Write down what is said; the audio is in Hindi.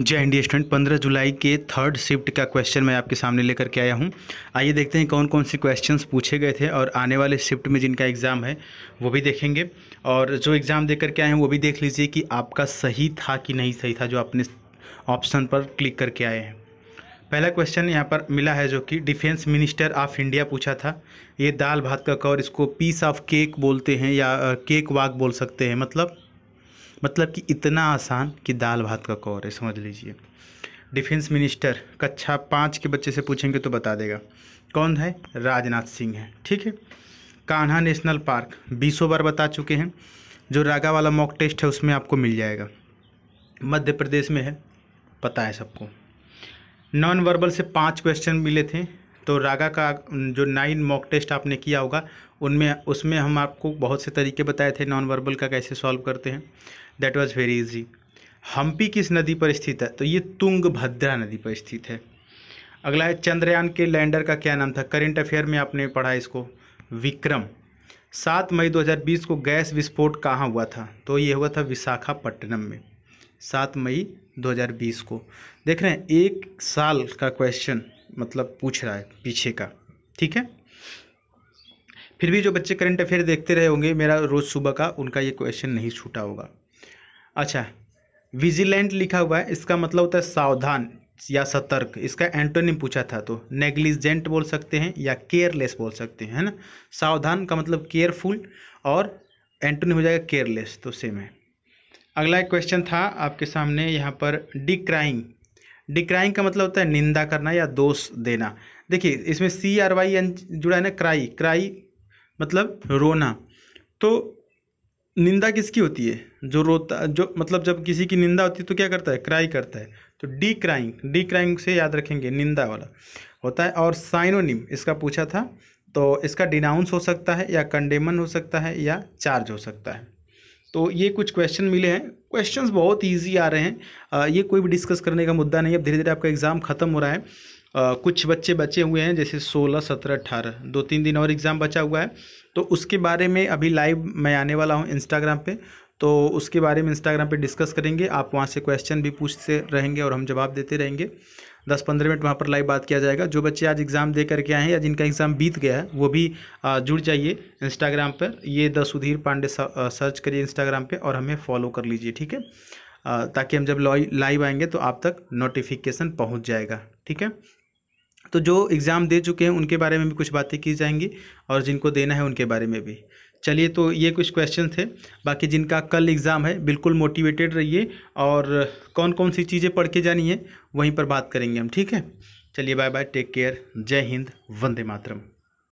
जय एंड स्टूडेंट पंद्रह जुलाई के थर्ड शिफ्ट का क्वेश्चन मैं आपके सामने लेकर के आया हूँ आइए देखते हैं कौन कौन से क्वेश्चंस पूछे गए थे और आने वाले शिफ्ट में जिनका एग्ज़ाम है वो भी देखेंगे और जो एग्ज़ाम दे करके आए हैं वो भी देख लीजिए कि आपका सही था कि नहीं सही था जो आपने ऑप्शन पर क्लिक करके आए हैं पहला क्वेश्चन यहाँ पर मिला है जो कि डिफेंस मिनिस्टर ऑफ इंडिया पूछा था ये दाल भात का कौर इसको पीस ऑफ केक बोलते हैं या केक वाक बोल सकते हैं मतलब मतलब कि इतना आसान कि दाल भात का कौर है समझ लीजिए डिफेंस मिनिस्टर कक्षा पाँच के बच्चे से पूछेंगे तो बता देगा कौन है राजनाथ सिंह है ठीक है कान्हा नेशनल पार्क बीसों बार बता चुके हैं जो रागा वाला मॉक टेस्ट है उसमें आपको मिल जाएगा मध्य प्रदेश में है पता है सबको नॉन वर्बल से पांच क्वेश्चन मिले थे तो रागा का जो नाइन मॉक टेस्ट आपने किया होगा उनमें उसमें हम आपको बहुत से तरीके बताए थे नॉन वर्बल का कैसे सॉल्व करते हैं that was very easy Hampi किस नदी पर स्थित है तो ये तुंग भद्रा नदी पर स्थित है अगला है चंद्रयान के लैंडर का क्या नाम था करेंट अफेयर में आपने पढ़ा इसको विक्रम सात मई दो को गैस विस्फोट कहाँ हुआ था तो ये हुआ था विशाखापट्टनम में सात मई 2020 को देख रहे हैं एक साल का क्वेश्चन मतलब पूछ रहा है पीछे का ठीक है फिर भी जो बच्चे करंट अफेयर देखते रहे होंगे मेरा रोज़ सुबह का उनका ये क्वेश्चन नहीं छूटा होगा अच्छा विजिलेंट लिखा हुआ है इसका मतलब होता है सावधान या सतर्क इसका एंटोनिम पूछा था तो नेग्लिजेंट बोल सकते हैं या केयरलेस बोल सकते हैं है ना सावधान का मतलब केयरफुल और एंटोनिम हो जाएगा केयरलेस तो सेम है अगला एक क्वेश्चन था आपके सामने यहाँ पर डिक्राइंग डिक्राइंग का मतलब होता है निंदा करना या दोष देना देखिए इसमें सी आर वाई एन जुड़ा है ना क्राई क्राई मतलब रोना तो निंदा किसकी होती है जो रोता जो मतलब जब किसी की निंदा होती है तो क्या करता है क्राई करता है तो डी क्राइंग डी क्राइंग से याद रखेंगे निंदा वाला होता है और साइनोनिम इसका पूछा था तो इसका डिनाउंस हो सकता है या कंडेमन हो सकता है या चार्ज हो सकता है तो ये कुछ क्वेश्चन मिले हैं क्वेश्चंस बहुत इजी आ रहे हैं आ, ये कोई भी डिस्कस करने का मुद्दा नहीं अब धीरे धीरे आपका एग्ज़ाम ख़त्म हो रहा है आ, कुछ बच्चे बचे हुए हैं जैसे सोलह सत्रह अठारह दो तीन दिन और एग्ज़ाम बचा हुआ है तो उसके बारे में अभी लाइव मैं आने वाला हूँ इंस्टाग्राम पे तो उसके बारे में इंस्टाग्राम पे डिस्कस करेंगे आप वहाँ से क्वेश्चन भी पूछते रहेंगे और हम जवाब देते रहेंगे दस पंद्रह मिनट वहाँ पर लाइव बात किया जाएगा जो बच्चे आज एग्ज़ाम दे करके आए हैं या जिनका एग्ज़ाम बीत गया है वो भी जुड़ जाइए इंस्टाग्राम पर ये द सुधीर पांडे सर्च करिए इंस्टाग्राम पर और हमें फॉलो कर लीजिए ठीक है ताकि हम जब लाइव आएंगे तो आप तक नोटिफिकेशन पहुँच जाएगा ठीक है तो जो एग्ज़ाम दे चुके हैं उनके बारे में भी कुछ बातें की जाएंगी और जिनको देना है उनके बारे में भी चलिए तो ये कुछ क्वेश्चन थे बाकी जिनका कल एग्ज़ाम है बिल्कुल मोटिवेटेड रहिए और कौन कौन सी चीज़ें पढ़ के जानी है वहीं पर बात करेंगे हम ठीक है चलिए बाय बाय टेक केयर जय हिंद वंदे मातरम